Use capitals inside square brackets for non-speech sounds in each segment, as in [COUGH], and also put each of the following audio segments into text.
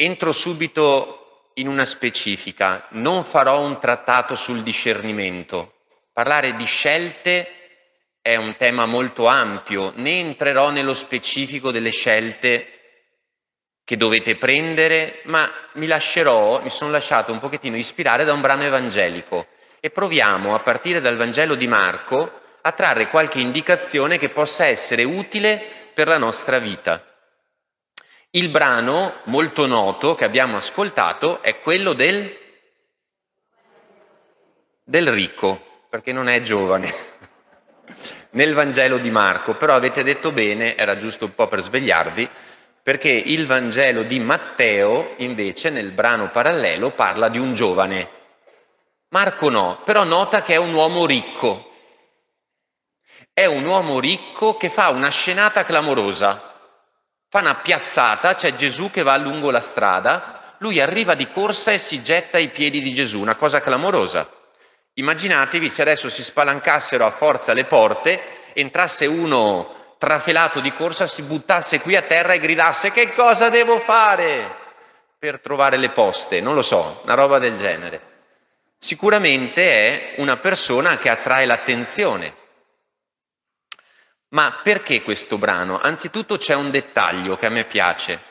Entro subito in una specifica, non farò un trattato sul discernimento. Parlare di scelte è un tema molto ampio, né entrerò nello specifico delle scelte che dovete prendere, ma mi lascerò, mi sono lasciato un pochettino ispirare da un brano evangelico e proviamo a partire dal Vangelo di Marco a trarre qualche indicazione che possa essere utile per la nostra vita. Il brano molto noto che abbiamo ascoltato è quello del, del ricco, perché non è giovane, [LAUGHS] nel Vangelo di Marco, però avete detto bene, era giusto un po' per svegliarvi, perché il Vangelo di Matteo invece nel brano parallelo parla di un giovane. Marco no, però nota che è un uomo ricco. È un uomo ricco che fa una scenata clamorosa. Fa una piazzata, c'è Gesù che va lungo la strada, lui arriva di corsa e si getta ai piedi di Gesù, una cosa clamorosa. Immaginatevi se adesso si spalancassero a forza le porte, entrasse uno trafelato di corsa, si buttasse qui a terra e gridasse che cosa devo fare per trovare le poste, non lo so, una roba del genere. Sicuramente è una persona che attrae l'attenzione, ma perché questo brano? Anzitutto c'è un dettaglio che a me piace.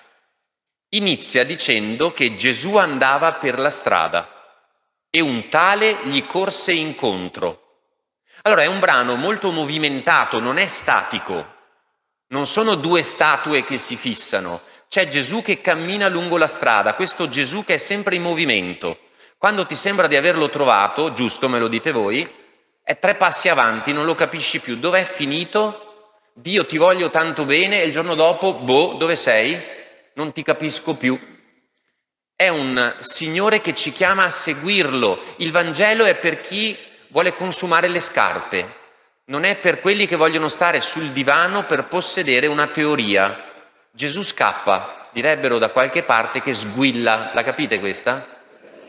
Inizia dicendo che Gesù andava per la strada e un tale gli corse incontro. Allora è un brano molto movimentato, non è statico, non sono due statue che si fissano, c'è Gesù che cammina lungo la strada, questo Gesù che è sempre in movimento. Quando ti sembra di averlo trovato, giusto me lo dite voi, è tre passi avanti, non lo capisci più, dov'è finito? Dio ti voglio tanto bene e il giorno dopo, boh, dove sei? Non ti capisco più. È un Signore che ci chiama a seguirlo. Il Vangelo è per chi vuole consumare le scarpe, non è per quelli che vogliono stare sul divano per possedere una teoria. Gesù scappa, direbbero da qualche parte che sguilla. La capite questa?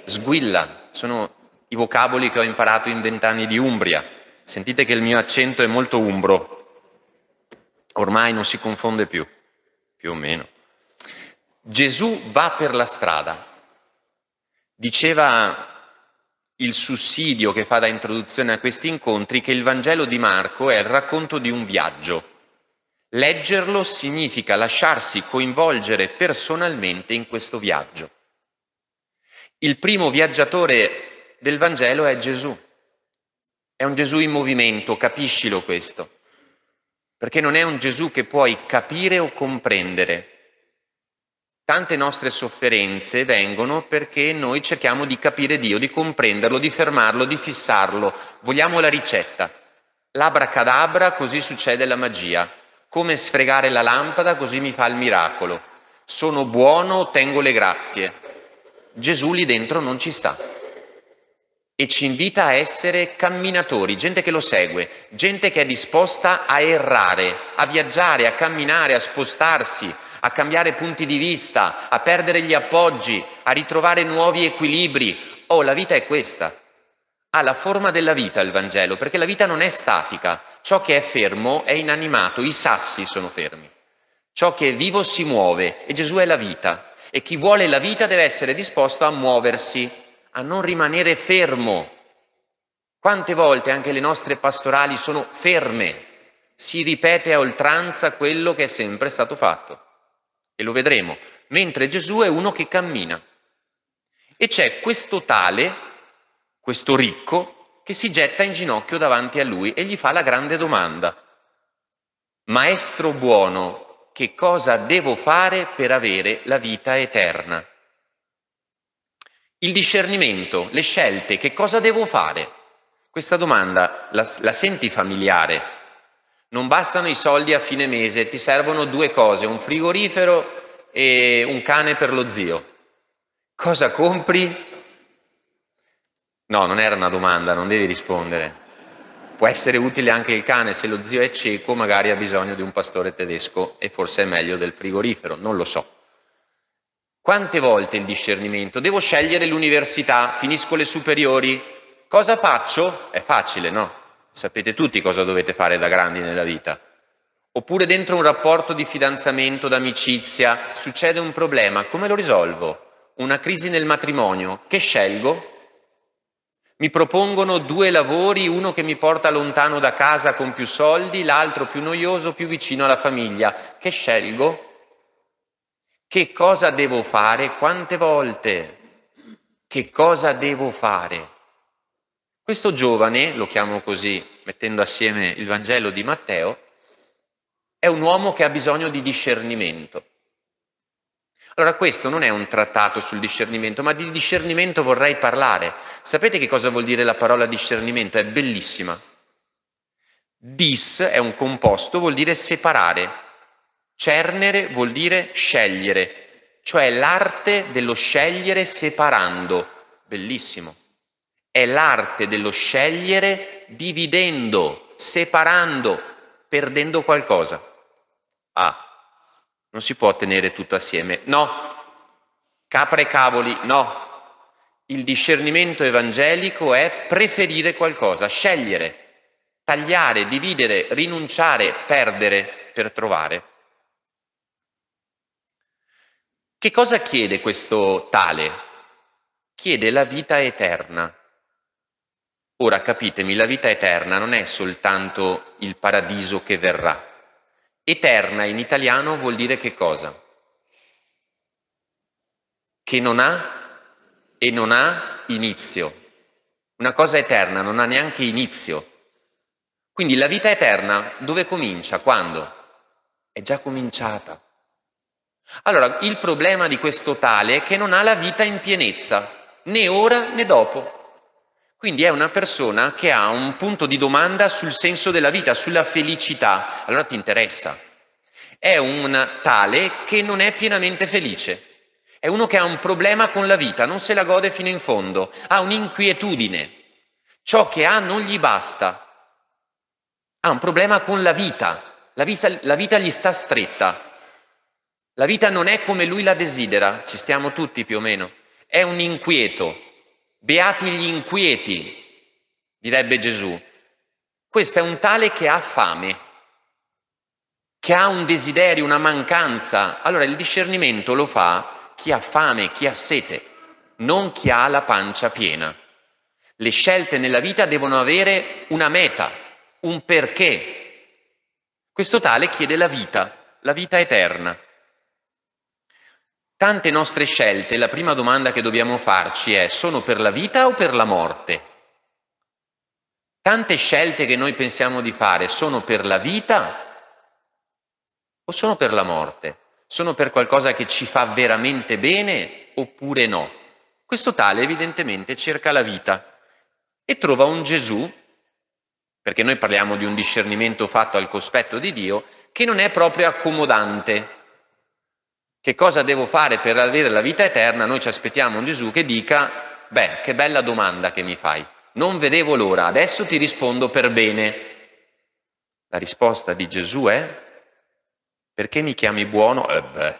Sguilla. Sono i vocaboli che ho imparato in vent'anni di Umbria. Sentite che il mio accento è molto umbro, ormai non si confonde più, più o meno. Gesù va per la strada. Diceva il sussidio che fa da introduzione a questi incontri che il Vangelo di Marco è il racconto di un viaggio. Leggerlo significa lasciarsi coinvolgere personalmente in questo viaggio. Il primo viaggiatore del Vangelo è Gesù. È un Gesù in movimento, capiscilo questo perché non è un Gesù che puoi capire o comprendere. Tante nostre sofferenze vengono perché noi cerchiamo di capire Dio, di comprenderlo, di fermarlo, di fissarlo. Vogliamo la ricetta. L'abracadabra, così succede la magia. Come sfregare la lampada, così mi fa il miracolo. Sono buono, ottengo le grazie. Gesù lì dentro non ci sta e ci invita a essere camminatori, gente che lo segue, gente che è disposta a errare, a viaggiare, a camminare, a spostarsi, a cambiare punti di vista, a perdere gli appoggi, a ritrovare nuovi equilibri. Oh, la vita è questa. Ha la forma della vita il Vangelo, perché la vita non è statica. Ciò che è fermo è inanimato, i sassi sono fermi. Ciò che è vivo si muove e Gesù è la vita. E chi vuole la vita deve essere disposto a muoversi a non rimanere fermo. Quante volte anche le nostre pastorali sono ferme, si ripete a oltranza quello che è sempre stato fatto. E lo vedremo. Mentre Gesù è uno che cammina. E c'è questo tale, questo ricco, che si getta in ginocchio davanti a lui e gli fa la grande domanda. Maestro buono, che cosa devo fare per avere la vita eterna? Il discernimento, le scelte, che cosa devo fare? Questa domanda la, la senti familiare. Non bastano i soldi a fine mese, ti servono due cose, un frigorifero e un cane per lo zio. Cosa compri? No, non era una domanda, non devi rispondere. Può essere utile anche il cane, se lo zio è cieco magari ha bisogno di un pastore tedesco e forse è meglio del frigorifero, non lo so. Quante volte il discernimento? Devo scegliere l'università, finisco le superiori, cosa faccio? È facile, no? Sapete tutti cosa dovete fare da grandi nella vita. Oppure dentro un rapporto di fidanzamento, d'amicizia, succede un problema, come lo risolvo? Una crisi nel matrimonio, che scelgo? Mi propongono due lavori, uno che mi porta lontano da casa con più soldi, l'altro più noioso, più vicino alla famiglia. Che scelgo? Che cosa devo fare? Quante volte? Che cosa devo fare? Questo giovane, lo chiamo così mettendo assieme il Vangelo di Matteo, è un uomo che ha bisogno di discernimento. Allora questo non è un trattato sul discernimento, ma di discernimento vorrei parlare. Sapete che cosa vuol dire la parola discernimento? È bellissima. Dis è un composto, vuol dire separare. Cernere vuol dire scegliere, cioè l'arte dello scegliere separando. Bellissimo. È l'arte dello scegliere dividendo, separando, perdendo qualcosa. Ah, non si può tenere tutto assieme. No. Capre cavoli, no. Il discernimento evangelico è preferire qualcosa, scegliere, tagliare, dividere, rinunciare, perdere per trovare. Che cosa chiede questo tale? Chiede la vita eterna. Ora capitemi, la vita eterna non è soltanto il paradiso che verrà. Eterna in italiano vuol dire che cosa? Che non ha e non ha inizio. Una cosa eterna non ha neanche inizio. Quindi la vita eterna dove comincia? Quando? È già cominciata. Allora, il problema di questo tale è che non ha la vita in pienezza, né ora né dopo. Quindi è una persona che ha un punto di domanda sul senso della vita, sulla felicità. Allora ti interessa. È un tale che non è pienamente felice. È uno che ha un problema con la vita, non se la gode fino in fondo, ha un'inquietudine. Ciò che ha non gli basta. Ha un problema con la vita. La vita, la vita gli sta stretta, la vita non è come lui la desidera, ci stiamo tutti più o meno. È un inquieto. Beati gli inquieti, direbbe Gesù. Questo è un tale che ha fame, che ha un desiderio, una mancanza. Allora il discernimento lo fa chi ha fame, chi ha sete, non chi ha la pancia piena. Le scelte nella vita devono avere una meta, un perché. Questo tale chiede la vita, la vita eterna. Tante nostre scelte, la prima domanda che dobbiamo farci è sono per la vita o per la morte? Tante scelte che noi pensiamo di fare sono per la vita o sono per la morte? Sono per qualcosa che ci fa veramente bene oppure no? Questo tale evidentemente cerca la vita e trova un Gesù, perché noi parliamo di un discernimento fatto al cospetto di Dio, che non è proprio accomodante, che cosa devo fare per avere la vita eterna, noi ci aspettiamo un Gesù che dica, beh, che bella domanda che mi fai, non vedevo l'ora, adesso ti rispondo per bene. La risposta di Gesù è, perché mi chiami buono? Eh beh.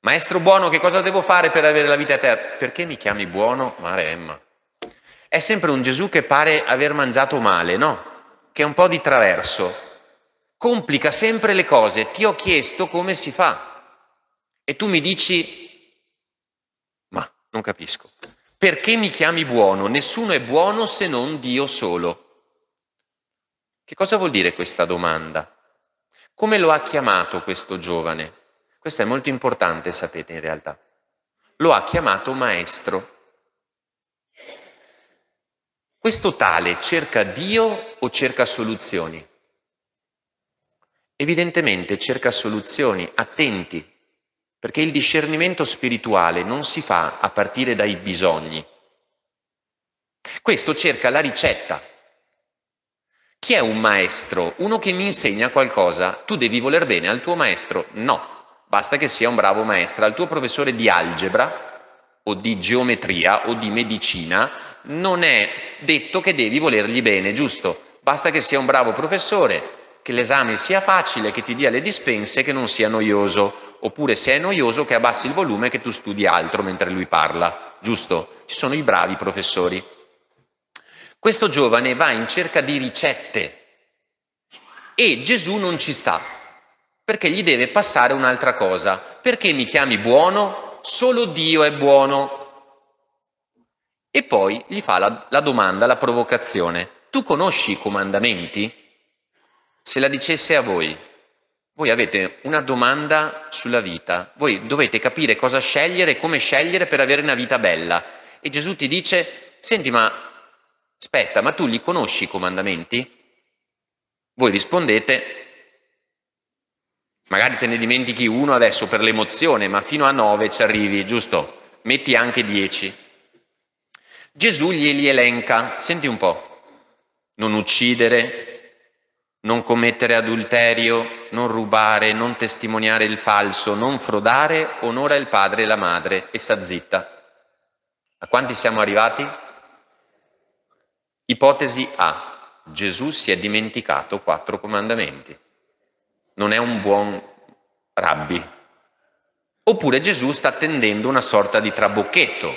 Maestro buono, che cosa devo fare per avere la vita eterna? Perché mi chiami buono? Maremma. È sempre un Gesù che pare aver mangiato male, no? Che è un po' di traverso. Complica sempre le cose. Ti ho chiesto come si fa. E tu mi dici, ma non capisco, perché mi chiami buono? Nessuno è buono se non Dio solo. Che cosa vuol dire questa domanda? Come lo ha chiamato questo giovane? Questo è molto importante, sapete in realtà. Lo ha chiamato maestro. Questo tale cerca Dio o cerca soluzioni? Evidentemente cerca soluzioni, attenti, perché il discernimento spirituale non si fa a partire dai bisogni. Questo cerca la ricetta. Chi è un maestro? Uno che mi insegna qualcosa. Tu devi voler bene al tuo maestro? No, basta che sia un bravo maestro. Al tuo professore di algebra o di geometria o di medicina non è detto che devi volergli bene, giusto? Basta che sia un bravo professore, che l'esame sia facile, che ti dia le dispense, che non sia noioso oppure se è noioso che abbassi il volume e che tu studi altro mentre lui parla, giusto? Ci sono i bravi professori. Questo giovane va in cerca di ricette e Gesù non ci sta perché gli deve passare un'altra cosa. Perché mi chiami buono? Solo Dio è buono. E poi gli fa la, la domanda, la provocazione. Tu conosci i comandamenti? Se la dicesse a voi, voi avete una domanda sulla vita, voi dovete capire cosa scegliere e come scegliere per avere una vita bella. E Gesù ti dice, senti ma aspetta, ma tu li conosci i comandamenti? Voi rispondete, magari te ne dimentichi uno adesso per l'emozione, ma fino a nove ci arrivi, giusto? Metti anche dieci. Gesù glieli elenca, senti un po', non uccidere, non commettere adulterio, non rubare, non testimoniare il falso, non frodare, onora il padre e la madre e sta zitta. A quanti siamo arrivati? Ipotesi A. Gesù si è dimenticato quattro comandamenti. Non è un buon rabbi. Oppure Gesù sta tendendo una sorta di trabocchetto.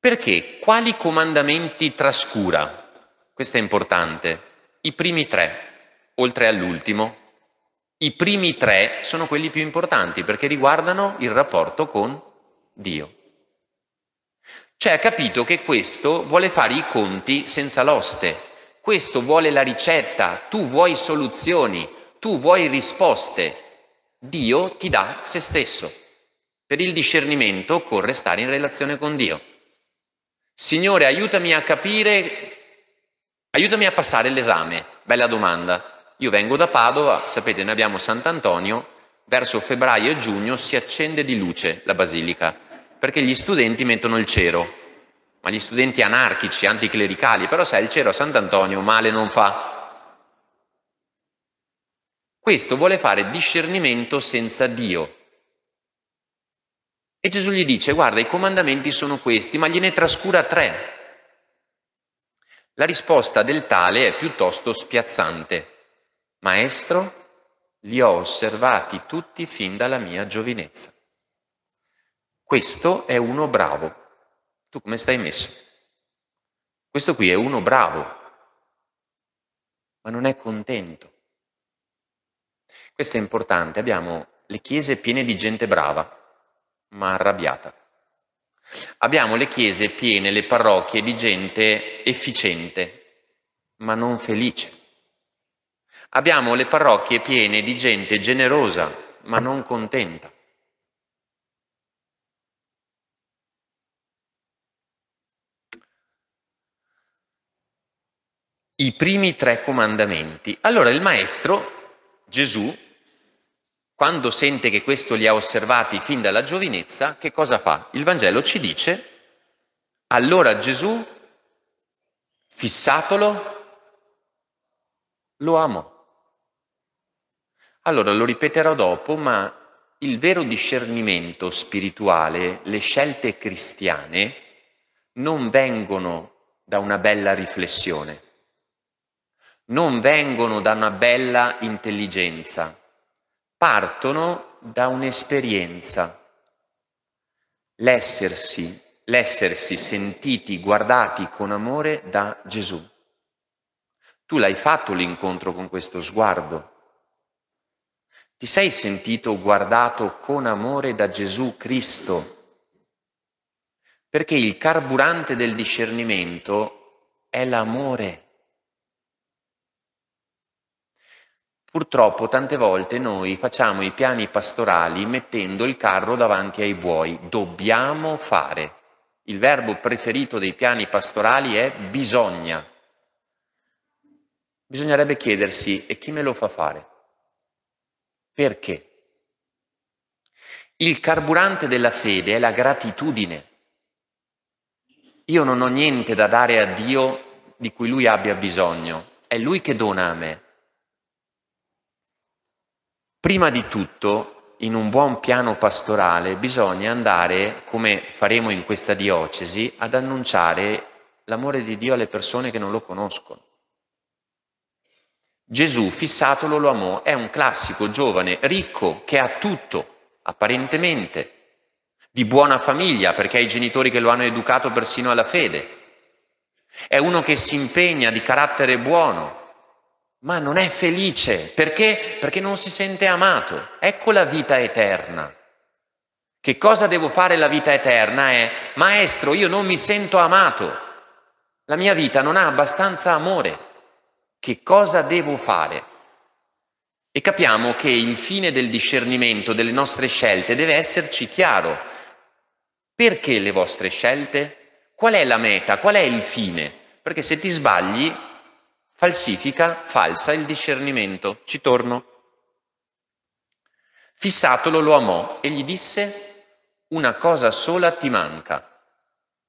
Perché? Quali comandamenti trascura? Questo è importante i primi tre, oltre all'ultimo, i primi tre sono quelli più importanti perché riguardano il rapporto con Dio. Cioè ha capito che questo vuole fare i conti senza l'oste, questo vuole la ricetta, tu vuoi soluzioni, tu vuoi risposte, Dio ti dà se stesso. Per il discernimento occorre stare in relazione con Dio. Signore, aiutami a capire Aiutami a passare l'esame. Bella domanda. Io vengo da Padova, sapete, noi abbiamo Sant'Antonio, verso febbraio e giugno si accende di luce la basilica, perché gli studenti mettono il cero, ma gli studenti anarchici, anticlericali, però sai, il cero a Sant'Antonio male non fa. Questo vuole fare discernimento senza Dio. E Gesù gli dice, guarda, i comandamenti sono questi, ma gliene trascura tre. La risposta del tale è piuttosto spiazzante. Maestro, li ho osservati tutti fin dalla mia giovinezza. Questo è uno bravo. Tu come stai messo? Questo qui è uno bravo, ma non è contento. Questo è importante. Abbiamo le chiese piene di gente brava, ma arrabbiata. Abbiamo le chiese piene, le parrocchie di gente efficiente, ma non felice. Abbiamo le parrocchie piene di gente generosa, ma non contenta. I primi tre comandamenti. Allora il maestro Gesù quando sente che questo li ha osservati fin dalla giovinezza, che cosa fa? Il Vangelo ci dice, allora Gesù, fissatolo, lo amò. Allora lo ripeterò dopo, ma il vero discernimento spirituale, le scelte cristiane, non vengono da una bella riflessione, non vengono da una bella intelligenza, partono da un'esperienza. L'essersi, l'essersi sentiti, guardati con amore da Gesù. Tu l'hai fatto l'incontro con questo sguardo. Ti sei sentito guardato con amore da Gesù Cristo. Perché il carburante del discernimento è l'amore. Purtroppo tante volte noi facciamo i piani pastorali mettendo il carro davanti ai buoi. Dobbiamo fare. Il verbo preferito dei piani pastorali è bisogna. Bisognerebbe chiedersi e chi me lo fa fare? Perché? Il carburante della fede è la gratitudine. Io non ho niente da dare a Dio di cui lui abbia bisogno, è lui che dona a me. Prima di tutto, in un buon piano pastorale bisogna andare, come faremo in questa diocesi, ad annunciare l'amore di Dio alle persone che non lo conoscono. Gesù fissatolo lo amò, è un classico giovane ricco che ha tutto, apparentemente, di buona famiglia perché ha i genitori che lo hanno educato persino alla fede. È uno che si impegna di carattere buono, ma non è felice. Perché? Perché non si sente amato. Ecco la vita eterna. Che cosa devo fare la vita eterna è, maestro, io non mi sento amato. La mia vita non ha abbastanza amore. Che cosa devo fare? E capiamo che il fine del discernimento delle nostre scelte deve esserci chiaro. Perché le vostre scelte? Qual è la meta? Qual è il fine? Perché se ti sbagli falsifica, falsa il discernimento. Ci torno. Fissatolo lo amò e gli disse, una cosa sola ti manca.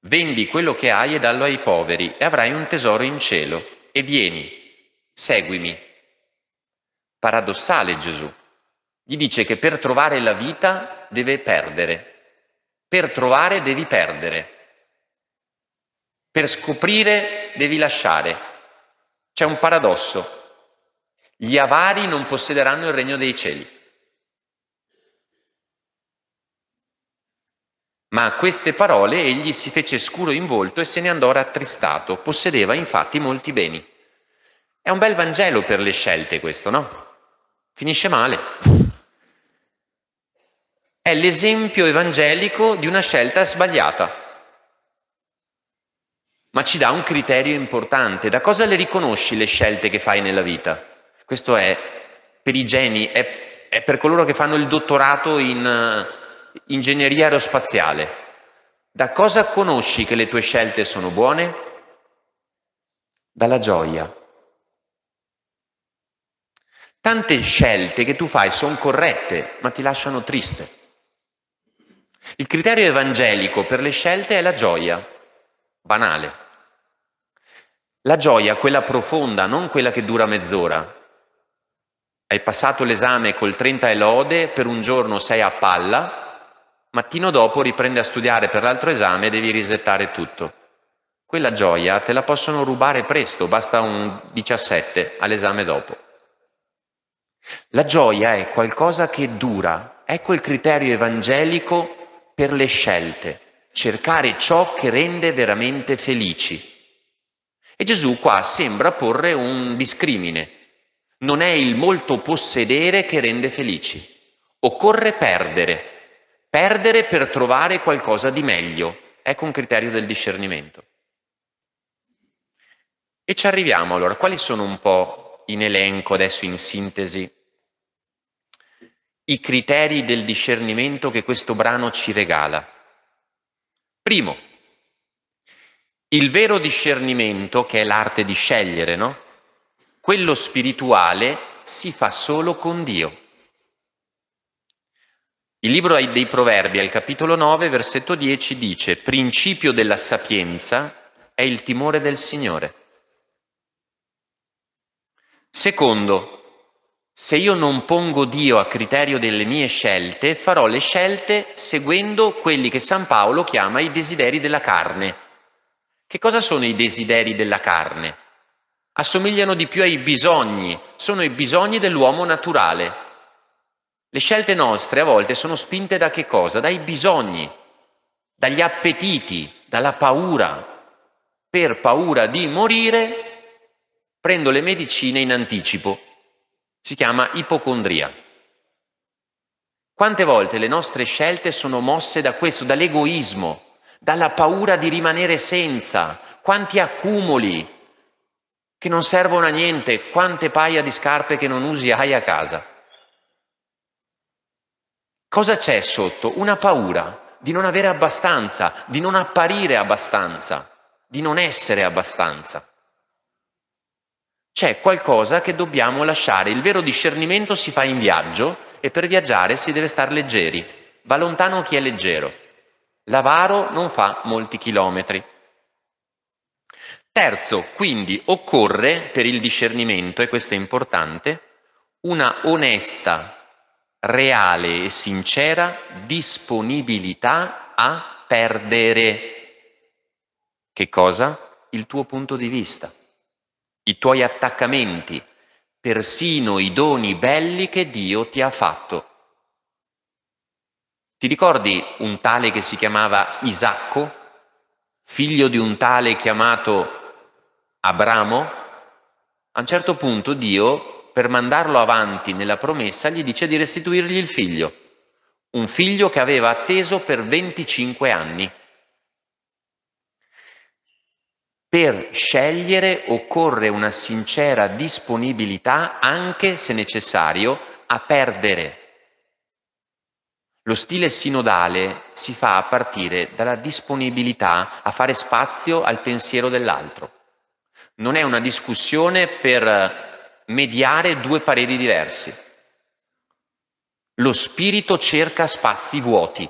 Vendi quello che hai e dallo ai poveri e avrai un tesoro in cielo. E vieni, seguimi. Paradossale Gesù. Gli dice che per trovare la vita deve perdere. Per trovare devi perdere. Per scoprire devi lasciare c'è un paradosso. Gli avari non possederanno il regno dei cieli. Ma a queste parole egli si fece scuro in volto e se ne andò rattristato. Possedeva infatti molti beni. È un bel Vangelo per le scelte questo, no? Finisce male. È l'esempio evangelico di una scelta sbagliata ma ci dà un criterio importante. Da cosa le riconosci le scelte che fai nella vita? Questo è per i geni, è, è per coloro che fanno il dottorato in uh, ingegneria aerospaziale. Da cosa conosci che le tue scelte sono buone? Dalla gioia. Tante scelte che tu fai sono corrette, ma ti lasciano triste. Il criterio evangelico per le scelte è la gioia, banale. La gioia, quella profonda, non quella che dura mezz'ora. Hai passato l'esame col 30 e lode, per un giorno sei a palla, mattino dopo riprendi a studiare per l'altro esame e devi risettare tutto. Quella gioia te la possono rubare presto, basta un 17 all'esame dopo. La gioia è qualcosa che dura, ecco il criterio evangelico per le scelte, cercare ciò che rende veramente felici. E Gesù qua sembra porre un discrimine. Non è il molto possedere che rende felici. Occorre perdere. Perdere per trovare qualcosa di meglio. Ecco un criterio del discernimento. E ci arriviamo allora. Quali sono un po' in elenco adesso, in sintesi, i criteri del discernimento che questo brano ci regala? Primo, il vero discernimento, che è l'arte di scegliere, no? Quello spirituale si fa solo con Dio. Il libro dei Proverbi, al capitolo 9, versetto 10, dice, principio della sapienza è il timore del Signore. Secondo, se io non pongo Dio a criterio delle mie scelte, farò le scelte seguendo quelli che San Paolo chiama i desideri della carne, che cosa sono i desideri della carne? Assomigliano di più ai bisogni, sono i bisogni dell'uomo naturale. Le scelte nostre a volte sono spinte da che cosa? Dai bisogni, dagli appetiti, dalla paura. Per paura di morire prendo le medicine in anticipo. Si chiama ipocondria. Quante volte le nostre scelte sono mosse da questo, dall'egoismo, dalla paura di rimanere senza, quanti accumuli che non servono a niente, quante paia di scarpe che non usi hai a casa. Cosa c'è sotto? Una paura di non avere abbastanza, di non apparire abbastanza, di non essere abbastanza. C'è qualcosa che dobbiamo lasciare. Il vero discernimento si fa in viaggio e per viaggiare si deve stare leggeri. Va lontano chi è leggero. L'avaro non fa molti chilometri. Terzo, quindi occorre per il discernimento, e questo è importante, una onesta, reale e sincera disponibilità a perdere. Che cosa? Il tuo punto di vista, i tuoi attaccamenti, persino i doni belli che Dio ti ha fatto. Ti ricordi un tale che si chiamava Isacco, figlio di un tale chiamato Abramo? A un certo punto Dio, per mandarlo avanti nella promessa, gli dice di restituirgli il figlio, un figlio che aveva atteso per 25 anni. Per scegliere occorre una sincera disponibilità, anche se necessario, a perdere lo stile sinodale si fa a partire dalla disponibilità a fare spazio al pensiero dell'altro. Non è una discussione per mediare due pareri diversi. Lo spirito cerca spazi vuoti,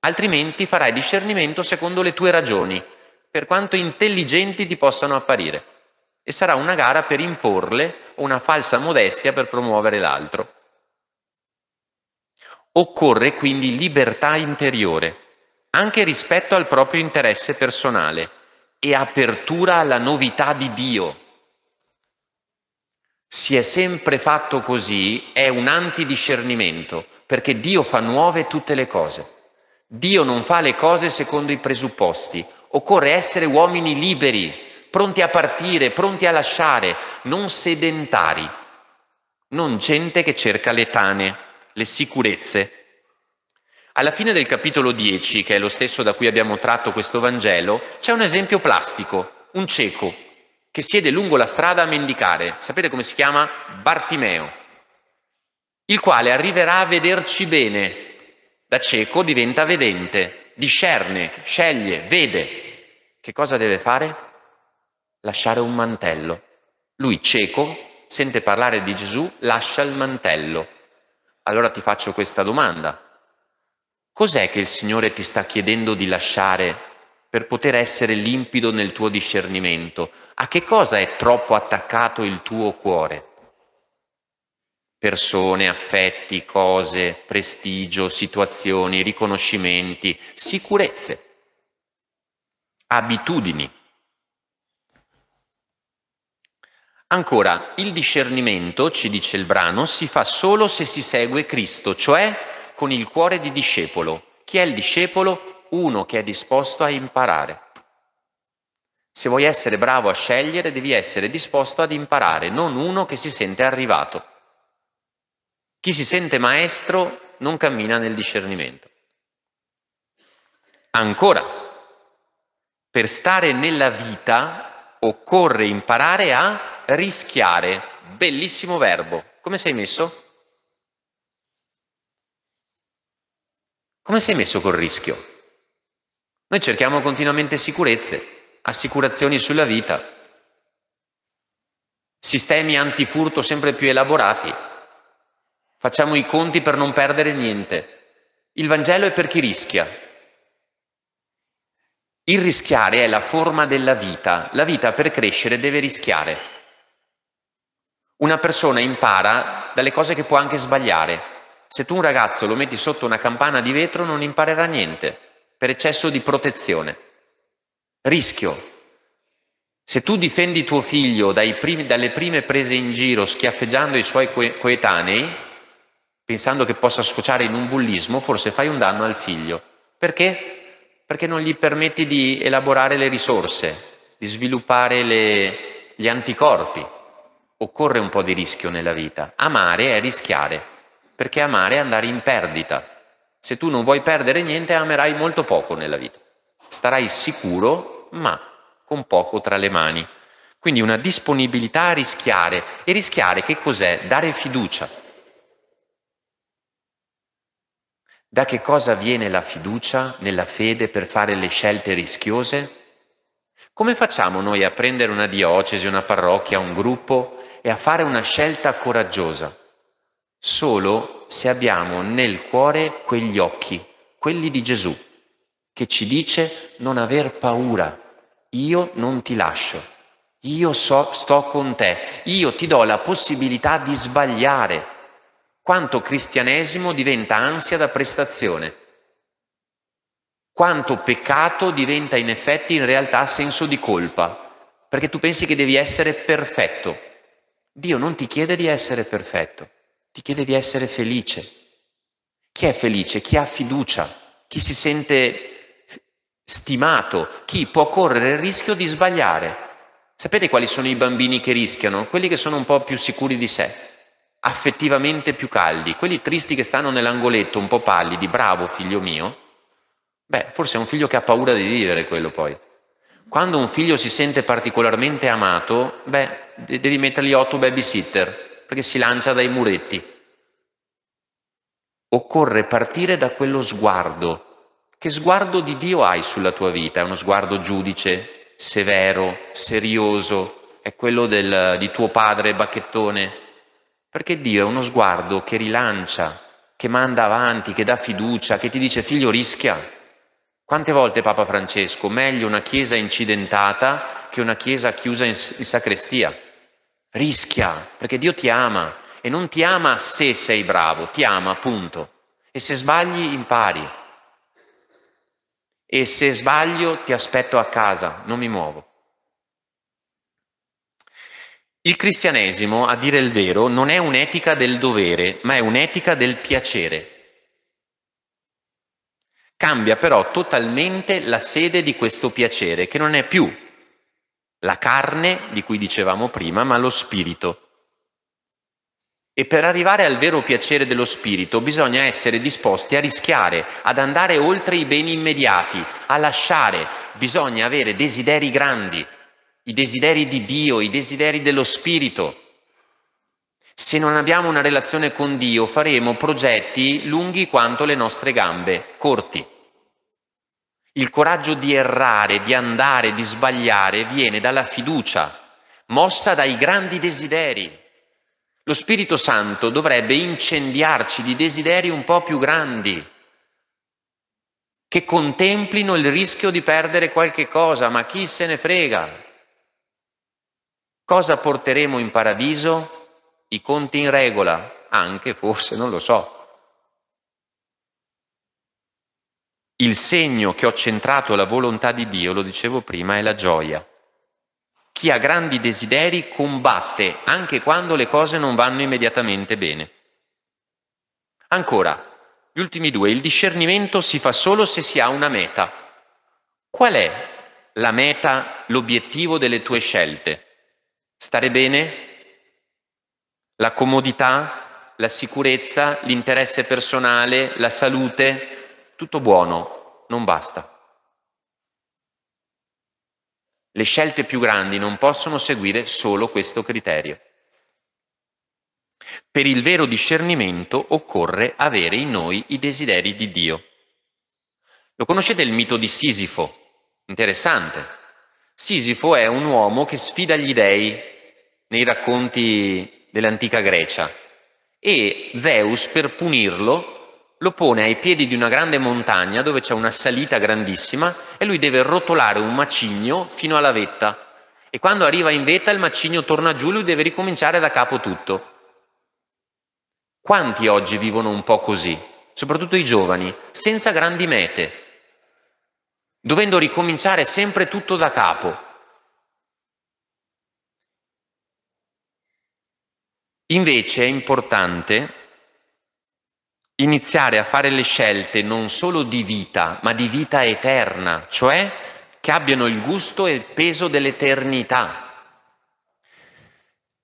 altrimenti farai discernimento secondo le tue ragioni, per quanto intelligenti ti possano apparire, e sarà una gara per imporle o una falsa modestia per promuovere l'altro. Occorre quindi libertà interiore, anche rispetto al proprio interesse personale, e apertura alla novità di Dio. Si è sempre fatto così, è un antidiscernimento, perché Dio fa nuove tutte le cose. Dio non fa le cose secondo i presupposti. Occorre essere uomini liberi, pronti a partire, pronti a lasciare, non sedentari, non gente che cerca le tane le sicurezze. Alla fine del capitolo 10, che è lo stesso da cui abbiamo tratto questo Vangelo, c'è un esempio plastico, un cieco che siede lungo la strada a mendicare. Sapete come si chiama? Bartimeo, il quale arriverà a vederci bene. Da cieco diventa vedente, discerne, sceglie, vede. Che cosa deve fare? Lasciare un mantello. Lui cieco sente parlare di Gesù, lascia il mantello allora ti faccio questa domanda. Cos'è che il Signore ti sta chiedendo di lasciare per poter essere limpido nel tuo discernimento? A che cosa è troppo attaccato il tuo cuore? Persone, affetti, cose, prestigio, situazioni, riconoscimenti, sicurezze, abitudini. Ancora, il discernimento, ci dice il brano, si fa solo se si segue Cristo, cioè con il cuore di discepolo. Chi è il discepolo? Uno che è disposto a imparare. Se vuoi essere bravo a scegliere, devi essere disposto ad imparare, non uno che si sente arrivato. Chi si sente maestro non cammina nel discernimento. Ancora, per stare nella vita occorre imparare a rischiare, bellissimo verbo. Come sei messo? Come sei messo col rischio? Noi cerchiamo continuamente sicurezze, assicurazioni sulla vita, sistemi antifurto sempre più elaborati. Facciamo i conti per non perdere niente. Il Vangelo è per chi rischia. Il rischiare è la forma della vita. La vita per crescere deve rischiare una persona impara dalle cose che può anche sbagliare. Se tu un ragazzo lo metti sotto una campana di vetro non imparerà niente per eccesso di protezione. Rischio. Se tu difendi tuo figlio primi, dalle prime prese in giro schiaffeggiando i suoi coetanei, pensando che possa sfociare in un bullismo, forse fai un danno al figlio. Perché? Perché non gli permetti di elaborare le risorse, di sviluppare le, gli anticorpi occorre un po' di rischio nella vita. Amare è rischiare, perché amare è andare in perdita. Se tu non vuoi perdere niente, amerai molto poco nella vita. Starai sicuro, ma con poco tra le mani. Quindi una disponibilità a rischiare. E rischiare che cos'è? Dare fiducia. Da che cosa viene la fiducia nella fede per fare le scelte rischiose? Come facciamo noi a prendere una diocesi, una parrocchia, un gruppo e a fare una scelta coraggiosa, solo se abbiamo nel cuore quegli occhi, quelli di Gesù, che ci dice non aver paura, io non ti lascio, io so, sto con te, io ti do la possibilità di sbagliare. Quanto cristianesimo diventa ansia da prestazione quanto peccato diventa in effetti in realtà senso di colpa, perché tu pensi che devi essere perfetto. Dio non ti chiede di essere perfetto, ti chiede di essere felice. Chi è felice? Chi ha fiducia? Chi si sente stimato? Chi può correre il rischio di sbagliare? Sapete quali sono i bambini che rischiano? Quelli che sono un po' più sicuri di sé, affettivamente più caldi, quelli tristi che stanno nell'angoletto, un po' pallidi, bravo figlio mio. Beh, forse è un figlio che ha paura di vivere quello poi. Quando un figlio si sente particolarmente amato, beh, devi mettergli 8 babysitter perché si lancia dai muretti. Occorre partire da quello sguardo. Che sguardo di Dio hai sulla tua vita? È uno sguardo giudice, severo, serioso? È quello del, di tuo padre bacchettone? Perché Dio è uno sguardo che rilancia, che manda avanti, che dà fiducia, che ti dice figlio rischia. Quante volte Papa Francesco, meglio una chiesa incidentata che una chiesa chiusa in, in sacrestia. Rischia, perché Dio ti ama e non ti ama se sei bravo, ti ama, punto. E se sbagli impari. E se sbaglio ti aspetto a casa, non mi muovo. Il cristianesimo, a dire il vero, non è un'etica del dovere, ma è un'etica del piacere. Cambia però totalmente la sede di questo piacere, che non è più la carne di cui dicevamo prima, ma lo spirito. E per arrivare al vero piacere dello spirito bisogna essere disposti a rischiare, ad andare oltre i beni immediati, a lasciare, bisogna avere desideri grandi, i desideri di Dio, i desideri dello spirito. Se non abbiamo una relazione con Dio faremo progetti lunghi quanto le nostre gambe, corti. Il coraggio di errare, di andare, di sbagliare viene dalla fiducia, mossa dai grandi desideri. Lo Spirito Santo dovrebbe incendiarci di desideri un po' più grandi, che contemplino il rischio di perdere qualche cosa, ma chi se ne frega? Cosa porteremo in paradiso? I conti in regola, anche forse, non lo so. Il segno che ho centrato la volontà di Dio, lo dicevo prima, è la gioia. Chi ha grandi desideri combatte anche quando le cose non vanno immediatamente bene. Ancora, gli ultimi due, il discernimento si fa solo se si ha una meta. Qual è la meta, l'obiettivo delle tue scelte? Stare bene? La comodità? La sicurezza? L'interesse personale? La salute? tutto buono non basta. Le scelte più grandi non possono seguire solo questo criterio. Per il vero discernimento occorre avere in noi i desideri di Dio. Lo conoscete il mito di Sisifo? Interessante. Sisifo è un uomo che sfida gli dei nei racconti dell'antica Grecia e Zeus per punirlo lo pone ai piedi di una grande montagna dove c'è una salita grandissima e lui deve rotolare un macigno fino alla vetta. E quando arriva in vetta il macigno torna giù, e lui deve ricominciare da capo tutto. Quanti oggi vivono un po' così, soprattutto i giovani, senza grandi mete, dovendo ricominciare sempre tutto da capo? Invece è importante iniziare a fare le scelte non solo di vita, ma di vita eterna, cioè che abbiano il gusto e il peso dell'eternità.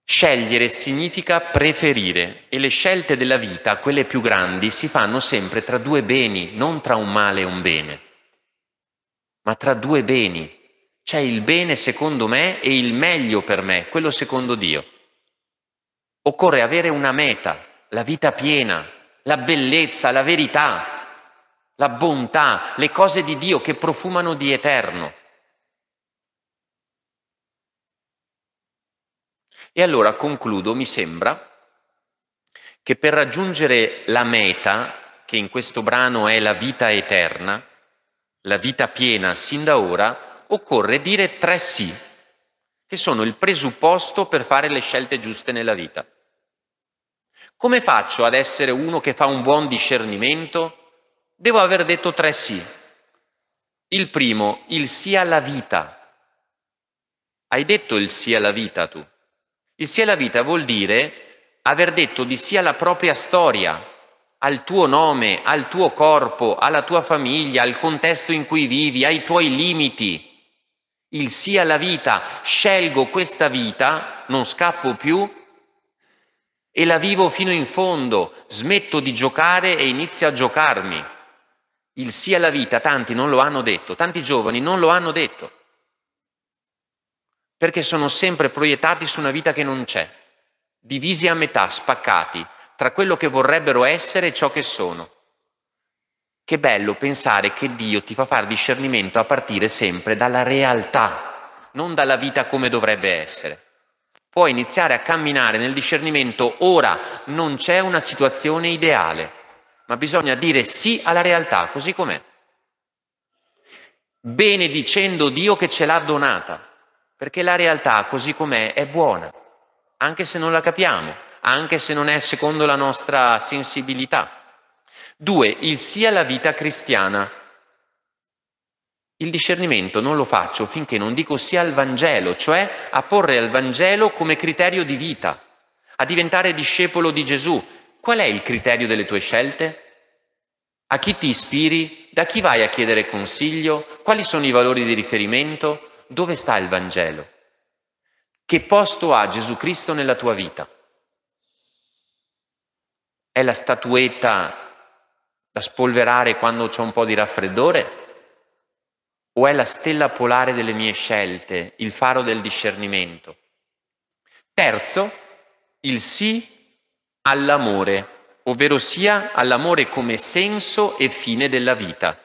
Scegliere significa preferire e le scelte della vita, quelle più grandi, si fanno sempre tra due beni, non tra un male e un bene, ma tra due beni. C'è il bene secondo me e il meglio per me, quello secondo Dio. Occorre avere una meta, la vita piena, la bellezza, la verità, la bontà, le cose di Dio che profumano di eterno. E allora concludo, mi sembra, che per raggiungere la meta, che in questo brano è la vita eterna, la vita piena sin da ora, occorre dire tre sì, che sono il presupposto per fare le scelte giuste nella vita. Come faccio ad essere uno che fa un buon discernimento? Devo aver detto tre sì. Il primo, il sì alla vita. Hai detto il sì alla vita tu. Il sì alla vita vuol dire aver detto di sì alla propria storia, al tuo nome, al tuo corpo, alla tua famiglia, al contesto in cui vivi, ai tuoi limiti. Il sì alla vita, scelgo questa vita, non scappo più e la vivo fino in fondo, smetto di giocare e inizio a giocarmi. Il sì alla vita, tanti non lo hanno detto, tanti giovani non lo hanno detto, perché sono sempre proiettati su una vita che non c'è, divisi a metà, spaccati tra quello che vorrebbero essere e ciò che sono. Che bello pensare che Dio ti fa fare discernimento a partire sempre dalla realtà, non dalla vita come dovrebbe essere puoi iniziare a camminare nel discernimento, ora non c'è una situazione ideale, ma bisogna dire sì alla realtà, così com'è. Benedicendo Dio che ce l'ha donata, perché la realtà, così com'è, è buona, anche se non la capiamo, anche se non è secondo la nostra sensibilità. Due, il sì alla vita cristiana. Il discernimento non lo faccio finché non dico sì al Vangelo, cioè a porre al Vangelo come criterio di vita, a diventare discepolo di Gesù. Qual è il criterio delle tue scelte? A chi ti ispiri? Da chi vai a chiedere consiglio? Quali sono i valori di riferimento? Dove sta il Vangelo? Che posto ha Gesù Cristo nella tua vita? È la statuetta da spolverare quando c'è un po' di raffreddore? o è la stella polare delle mie scelte, il faro del discernimento. Terzo, il sì all'amore, ovvero sia all'amore come senso e fine della vita.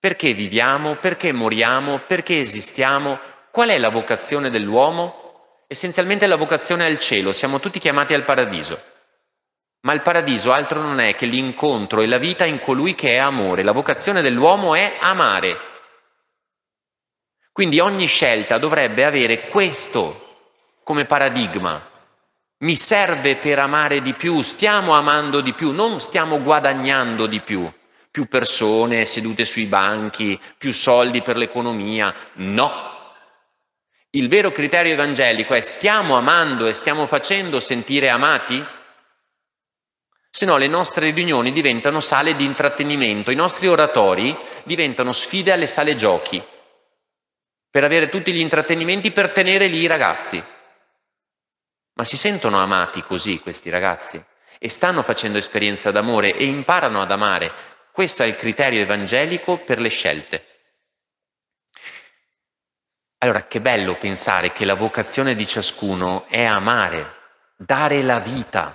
Perché viviamo? Perché moriamo? Perché esistiamo? Qual è la vocazione dell'uomo? Essenzialmente la vocazione al cielo, siamo tutti chiamati al paradiso. Ma il paradiso altro non è che l'incontro e la vita in colui che è amore. La vocazione dell'uomo è amare quindi ogni scelta dovrebbe avere questo come paradigma. Mi serve per amare di più, stiamo amando di più, non stiamo guadagnando di più. Più persone sedute sui banchi, più soldi per l'economia. No. Il vero criterio evangelico è stiamo amando e stiamo facendo sentire amati? se no le nostre riunioni diventano sale di intrattenimento, i nostri oratori diventano sfide alle sale giochi per avere tutti gli intrattenimenti, per tenere lì i ragazzi. Ma si sentono amati così questi ragazzi e stanno facendo esperienza d'amore e imparano ad amare. Questo è il criterio evangelico per le scelte. Allora, che bello pensare che la vocazione di ciascuno è amare, dare la vita,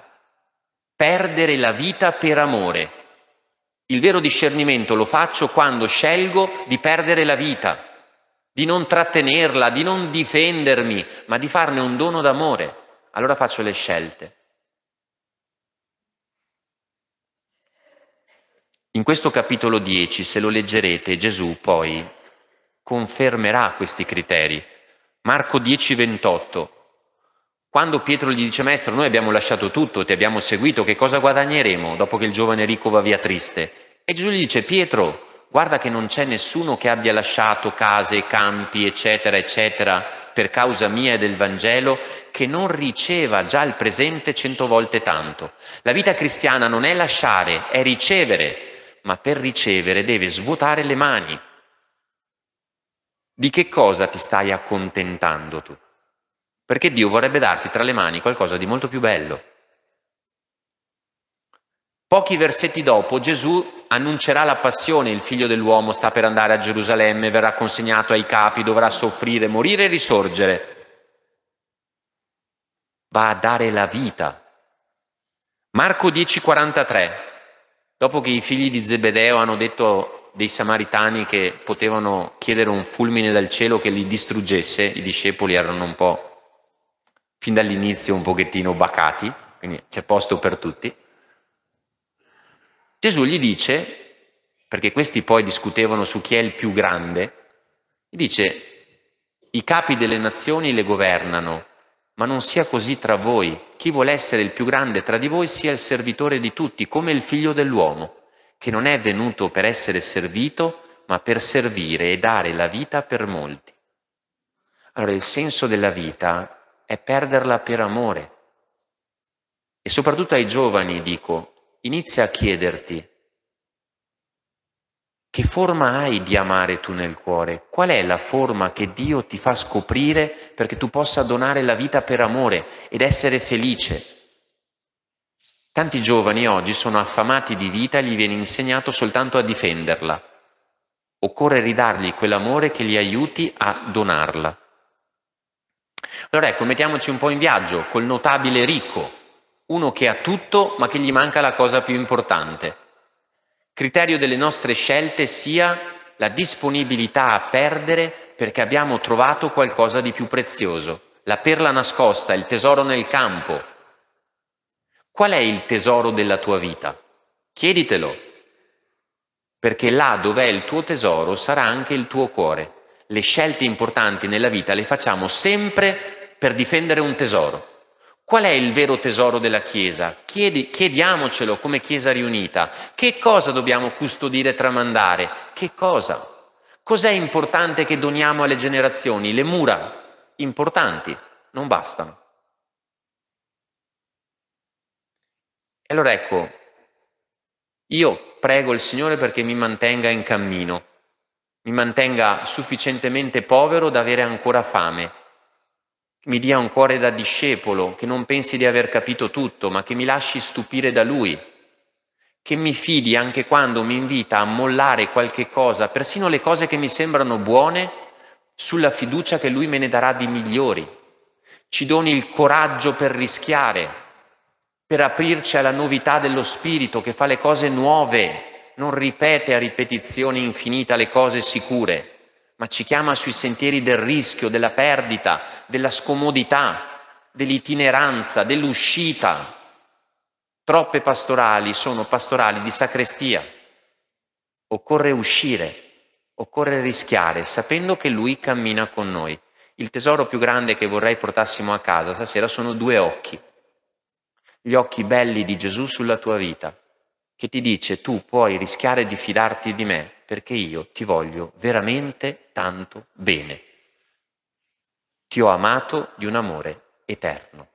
perdere la vita per amore. Il vero discernimento lo faccio quando scelgo di perdere la vita di non trattenerla, di non difendermi, ma di farne un dono d'amore, allora faccio le scelte. In questo capitolo 10, se lo leggerete, Gesù poi confermerà questi criteri. Marco 10, 28. Quando Pietro gli dice, Maestro, noi abbiamo lasciato tutto, ti abbiamo seguito, che cosa guadagneremo dopo che il giovane ricco va via triste? E Gesù gli dice, Pietro, guarda che non c'è nessuno che abbia lasciato case, campi, eccetera, eccetera, per causa mia e del Vangelo, che non riceva già il presente cento volte tanto. La vita cristiana non è lasciare, è ricevere, ma per ricevere deve svuotare le mani. Di che cosa ti stai accontentando tu? Perché Dio vorrebbe darti tra le mani qualcosa di molto più bello. Pochi versetti dopo Gesù annuncerà la passione, il figlio dell'uomo sta per andare a Gerusalemme, verrà consegnato ai capi, dovrà soffrire, morire e risorgere. Va a dare la vita. Marco 10:43, dopo che i figli di Zebedeo hanno detto dei samaritani che potevano chiedere un fulmine dal cielo che li distruggesse, i discepoli erano un po' fin dall'inizio un pochettino bacati, quindi c'è posto per tutti. Gesù gli dice, perché questi poi discutevano su chi è il più grande, dice, i capi delle nazioni le governano, ma non sia così tra voi. Chi vuole essere il più grande tra di voi sia il servitore di tutti, come il figlio dell'uomo, che non è venuto per essere servito, ma per servire e dare la vita per molti. Allora il senso della vita è perderla per amore. E soprattutto ai giovani dico, inizia a chiederti che forma hai di amare tu nel cuore? Qual è la forma che Dio ti fa scoprire perché tu possa donare la vita per amore ed essere felice? Tanti giovani oggi sono affamati di vita e gli viene insegnato soltanto a difenderla. Occorre ridargli quell'amore che li aiuti a donarla. Allora ecco, mettiamoci un po' in viaggio col notabile ricco uno che ha tutto ma che gli manca la cosa più importante. Criterio delle nostre scelte sia la disponibilità a perdere perché abbiamo trovato qualcosa di più prezioso, la perla nascosta, il tesoro nel campo. Qual è il tesoro della tua vita? Chieditelo, perché là dov'è il tuo tesoro sarà anche il tuo cuore. Le scelte importanti nella vita le facciamo sempre per difendere un tesoro. Qual è il vero tesoro della Chiesa? Chiedi, chiediamocelo come Chiesa riunita. Che cosa dobbiamo custodire e tramandare? Che cosa? Cos'è importante che doniamo alle generazioni? Le mura, importanti, non bastano. E allora ecco, io prego il Signore perché mi mantenga in cammino, mi mantenga sufficientemente povero da avere ancora fame mi dia un cuore da discepolo, che non pensi di aver capito tutto, ma che mi lasci stupire da Lui, che mi fidi anche quando mi invita a mollare qualche cosa, persino le cose che mi sembrano buone, sulla fiducia che Lui me ne darà di migliori. Ci doni il coraggio per rischiare, per aprirci alla novità dello Spirito che fa le cose nuove, non ripete a ripetizione infinita le cose sicure ma ci chiama sui sentieri del rischio, della perdita, della scomodità, dell'itineranza, dell'uscita. Troppe pastorali sono pastorali di sacrestia. Occorre uscire, occorre rischiare, sapendo che Lui cammina con noi. Il tesoro più grande che vorrei portassimo a casa stasera sono due occhi, gli occhi belli di Gesù sulla tua vita, che ti dice tu puoi rischiare di fidarti di me perché io ti voglio veramente tanto bene. Ti ho amato di un amore eterno.